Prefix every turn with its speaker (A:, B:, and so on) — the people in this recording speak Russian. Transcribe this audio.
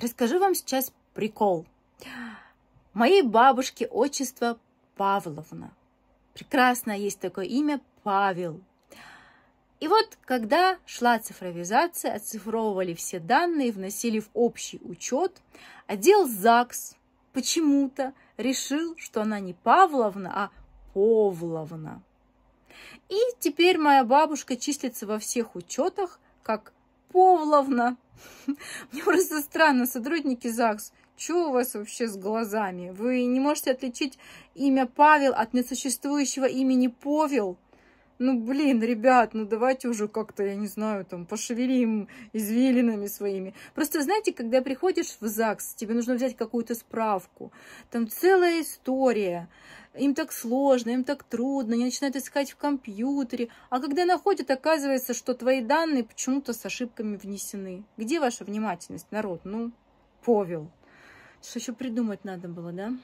A: Расскажу вам сейчас прикол. Моей бабушке отчество Павловна. Прекрасно есть такое имя Павел. И вот, когда шла цифровизация, оцифровывали все данные, вносили в общий учет, отдел ЗАГС почему-то решил, что она не Павловна, а Повловна. И теперь моя бабушка числится во всех учетах как Павловна, мне просто странно, сотрудники ЗАГС, что у вас вообще с глазами? Вы не можете отличить имя Павел от несуществующего имени Повел? Ну, блин, ребят, ну давайте уже как-то, я не знаю, там, пошевелим извилинами своими. Просто, знаете, когда приходишь в ЗАГС, тебе нужно взять какую-то справку. Там целая история. Им так сложно, им так трудно, они начинают искать в компьютере. А когда находят, оказывается, что твои данные почему-то с ошибками внесены. Где ваша внимательность, народ? Ну, повел. Что еще придумать надо было, да?